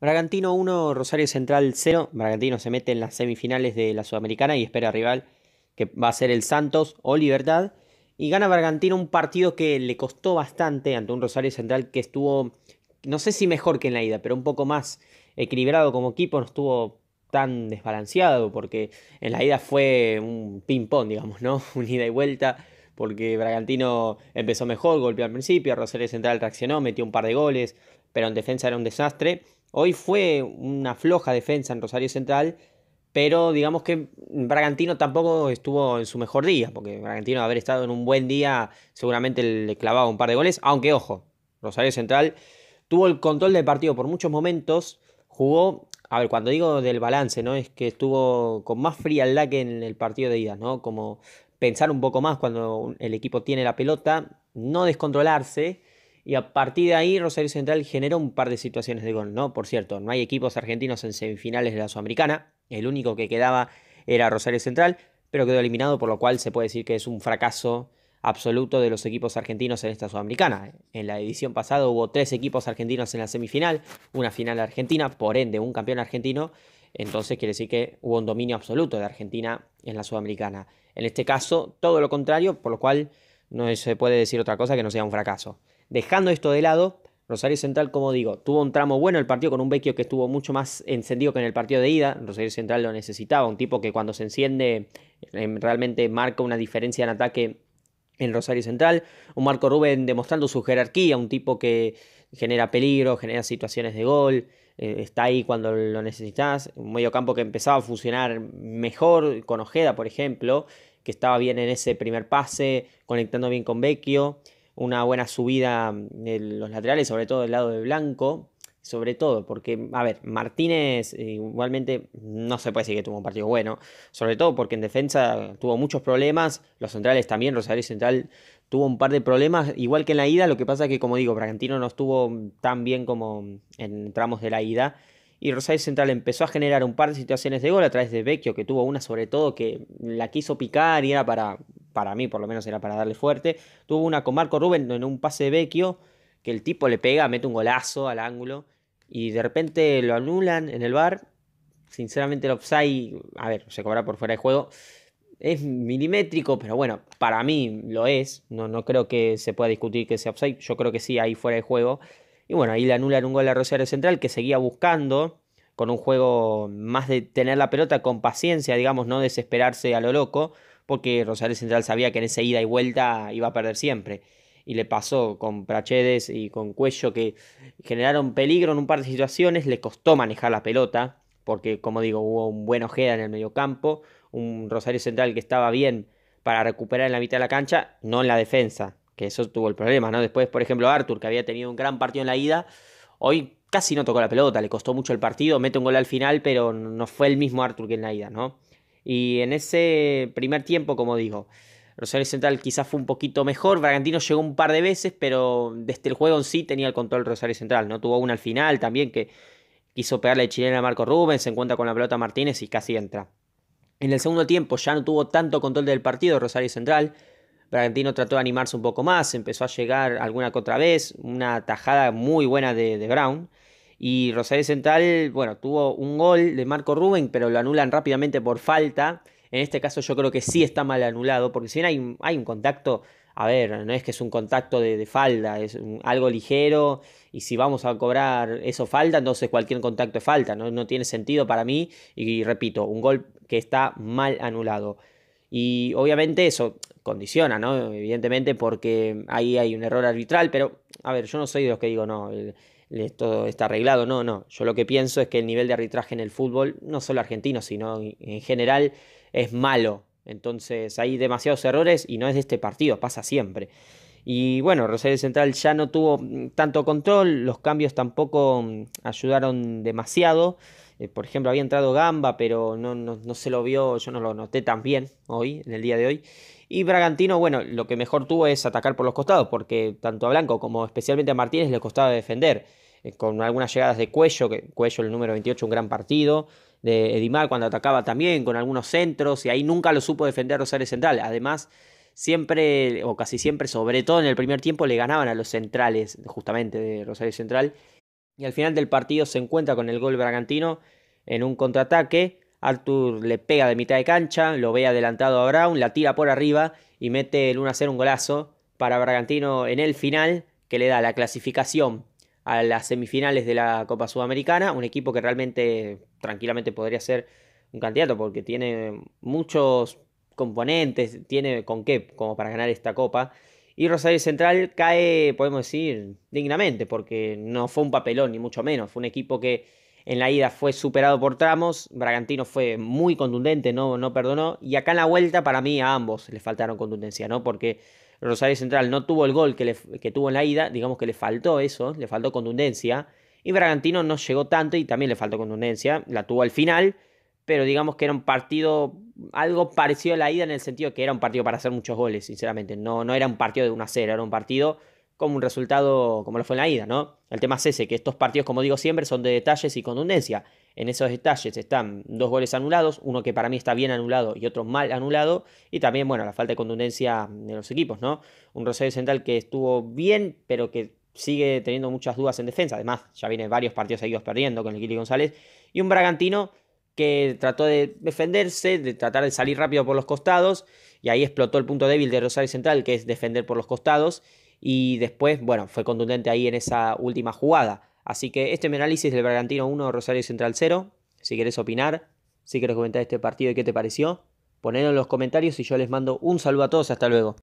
Bragantino 1, Rosario Central 0. Bragantino se mete en las semifinales de la Sudamericana y espera rival que va a ser el Santos o Libertad. Y gana Bragantino un partido que le costó bastante ante un Rosario Central que estuvo, no sé si mejor que en la ida, pero un poco más equilibrado como equipo, no estuvo tan desbalanceado porque en la ida fue un ping-pong, digamos, ¿no? Un ida y vuelta porque Bragantino empezó mejor, golpeó al principio, Rosario Central reaccionó, metió un par de goles, pero en defensa era un desastre. Hoy fue una floja defensa en Rosario Central, pero digamos que Bragantino tampoco estuvo en su mejor día, porque Bragantino, haber estado en un buen día, seguramente le clavaba un par de goles. Aunque, ojo, Rosario Central tuvo el control del partido por muchos momentos, jugó. A ver, cuando digo del balance, ¿no? Es que estuvo con más frialdad que en el partido de ida, ¿no? Como pensar un poco más cuando el equipo tiene la pelota, no descontrolarse y a partir de ahí, Rosario Central generó un par de situaciones de gol, ¿no? Por cierto, no hay equipos argentinos en semifinales de la Sudamericana. El único que quedaba era Rosario Central, pero quedó eliminado, por lo cual se puede decir que es un fracaso absoluto de los equipos argentinos en esta Sudamericana. En la edición pasada hubo tres equipos argentinos en la semifinal, una final argentina, por ende un campeón argentino, entonces quiere decir que hubo un dominio absoluto de Argentina en la Sudamericana. En este caso, todo lo contrario, por lo cual no se puede decir otra cosa que no sea un fracaso. Dejando esto de lado, Rosario Central, como digo, tuvo un tramo bueno el partido con un Vecchio que estuvo mucho más encendido que en el partido de ida. Rosario Central lo necesitaba, un tipo que cuando se enciende eh, realmente marca una diferencia en ataque en Rosario Central. Un Marco Rubén demostrando su jerarquía, un tipo que genera peligro, genera situaciones de gol, eh, está ahí cuando lo necesitas. Un medio campo que empezaba a funcionar mejor, con Ojeda, por ejemplo, que estaba bien en ese primer pase, conectando bien con Vecchio una buena subida de los laterales, sobre todo del lado de Blanco. Sobre todo, porque, a ver, Martínez eh, igualmente no se puede decir que tuvo un partido bueno, sobre todo porque en defensa tuvo muchos problemas, los centrales también, Rosario Central tuvo un par de problemas, igual que en la ida, lo que pasa es que, como digo, Bragantino no estuvo tan bien como en tramos de la ida, y Rosario Central empezó a generar un par de situaciones de gol a través de Vecchio, que tuvo una sobre todo que la quiso picar y era para, para mí por lo menos era para darle fuerte. Tuvo una con Marco Rubén en un pase de Vecchio, que el tipo le pega, mete un golazo al ángulo y de repente lo anulan en el bar. Sinceramente el offside, a ver, se cobra por fuera de juego. Es milimétrico, pero bueno, para mí lo es. No, no creo que se pueda discutir que sea offside. Yo creo que sí, ahí fuera de juego. Y bueno, ahí le anulan un gol a Rosario Central que seguía buscando con un juego más de tener la pelota con paciencia, digamos, no desesperarse a lo loco, porque Rosario Central sabía que en esa ida y vuelta iba a perder siempre. Y le pasó con Prachedes y con Cuello que generaron peligro en un par de situaciones, le costó manejar la pelota, porque como digo, hubo un buen Ojeda en el medio campo, un Rosario Central que estaba bien para recuperar en la mitad de la cancha, no en la defensa que eso tuvo el problema, ¿no? Después, por ejemplo, Arthur, que había tenido un gran partido en la ida, hoy casi no tocó la pelota, le costó mucho el partido, mete un gol al final, pero no fue el mismo Arthur que en la ida, ¿no? Y en ese primer tiempo, como digo, Rosario Central quizás fue un poquito mejor, Bragantino llegó un par de veces, pero desde el juego en sí tenía el control Rosario Central, ¿no? Tuvo una al final también que quiso pegarle chilena a Marco Rubens, se encuentra con la pelota Martínez y casi entra. En el segundo tiempo ya no tuvo tanto control del partido Rosario Central, Bragantino trató de animarse un poco más, empezó a llegar alguna que otra vez, una tajada muy buena de, Brown. Y Rosario Central, bueno, tuvo un gol de Marco Rubén, pero lo anulan rápidamente por falta. En este caso yo creo que sí está mal anulado, porque si bien hay, un contacto, a ver, no es que es un contacto de, falda, es algo ligero, y si vamos a cobrar eso falta, entonces cualquier contacto es falta, no, tiene sentido para mí, y repito, un gol que está mal anulado. Y obviamente eso condiciona, ¿no? Evidentemente, porque ahí hay un error arbitral, pero a ver, yo no soy de los que digo, no, todo está arreglado, no, no. Yo lo que pienso es que el nivel de arbitraje en el fútbol, no solo argentino, sino en general, es malo. Entonces hay demasiados errores y no es de este partido, pasa siempre. Y bueno, Rosario Central ya no tuvo tanto control, los cambios tampoco mm, ayudaron demasiado. Eh, por ejemplo, había entrado Gamba, pero no, no, se lo vio, yo no lo noté tan bien hoy, en el día de hoy. Y Bragantino, bueno, lo que mejor tuvo es atacar por los costados, porque tanto a Blanco como especialmente a Martínez le costaba defender, eh, con algunas llegadas de Cuello, que Cuello el número 28, un gran partido, de Edimar cuando atacaba también, con algunos centros, y ahí nunca lo supo defender Rosario Central. Además, siempre, o casi siempre, sobre todo en el primer tiempo, le ganaban a los centrales, justamente de Rosario Central, y al final del partido se encuentra con el gol bragantino en un contraataque. Arthur le pega de mitad de cancha, lo ve adelantado a Brown, la tira por arriba y mete el 1 a 0 un golazo para Bragantino en el final que le da la clasificación a las semifinales de la Copa Sudamericana, un equipo que realmente tranquilamente podría ser un candidato porque tiene muchos componentes, tiene con qué como para ganar esta copa y Rosario Central cae, podemos decir, dignamente, porque no fue un papelón, ni mucho menos. Fue un equipo que en la ida fue superado por tramos. Bragantino fue muy contundente, no, no perdonó. Y acá en la vuelta, para mí, a ambos les faltaron contundencia, ¿no? Porque Rosario Central no tuvo el gol que, que tuvo en la ida, digamos que le faltó eso, le faltó contundencia. Y Bragantino no llegó tanto y también le faltó contundencia. La tuvo al final pero digamos que era un partido algo parecido a la ida en el sentido que era un partido para hacer muchos goles, sinceramente. No, no era un partido de 1 a 0, era un partido como un resultado como lo fue en la ida, ¿no? El tema es ese, que estos partidos, como digo siempre, son de detalles y contundencia. En esos detalles están dos goles anulados, uno que para mí está bien anulado y otro mal anulado, y también, bueno, la falta de contundencia de los equipos, ¿no? Un Rosario Central que estuvo bien, pero que sigue teniendo muchas dudas en defensa. Además, ya viene varios partidos seguidos perdiendo con el Kili González. Y un Bragantino que trató de defenderse, de tratar de salir rápido por los costados, y ahí explotó el punto débil de Rosario Central, que es defender por los costados, y después, bueno, fue contundente ahí en esa última jugada. Así que este es mi análisis del Bragantino 1, Rosario Central 0. Si querés opinar, si querés comentar este partido y qué te pareció, ponelo en los comentarios y yo les mando un saludo a todos. Hasta luego.